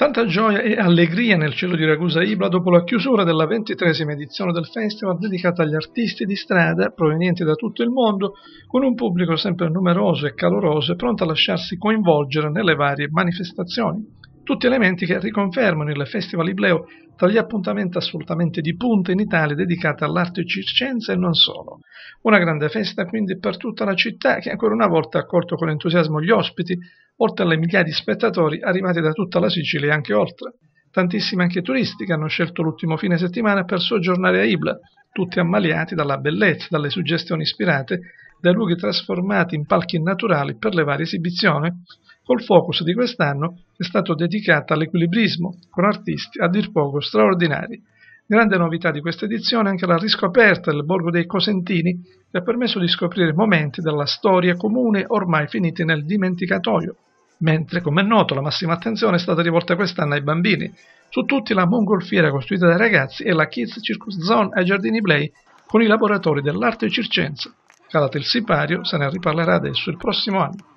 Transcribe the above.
Tanta gioia e allegria nel cielo di Ragusa Ibla dopo la chiusura della ventitresima edizione del festival dedicata agli artisti di strada provenienti da tutto il mondo, con un pubblico sempre numeroso e caloroso e pronto a lasciarsi coinvolgere nelle varie manifestazioni tutti elementi che riconfermano il Festival Ibleo tra gli appuntamenti assolutamente di punta in Italia dedicati all'arte circense e non solo. Una grande festa quindi per tutta la città che ancora una volta ha accolto con entusiasmo gli ospiti, oltre alle migliaia di spettatori arrivati da tutta la Sicilia e anche oltre. Tantissimi anche turisti che hanno scelto l'ultimo fine settimana per soggiornare a Ibla, tutti ammaliati dalla bellezza, dalle suggestioni ispirate dai luoghi trasformati in palchi naturali per le varie esibizioni, col focus di quest'anno è stato dedicato all'equilibrismo con artisti a dir poco straordinari. Grande novità di questa edizione è anche la riscoperta del borgo dei Cosentini che ha permesso di scoprire momenti della storia comune ormai finiti nel dimenticatoio. Mentre, come è noto, la massima attenzione è stata rivolta quest'anno ai bambini. Su tutti la mongolfiera costruita dai ragazzi e la Kids Circus Zone ai Giardini Play con i laboratori dell'arte circense. Calatel Sipario se ne riparlerà adesso il prossimo anno.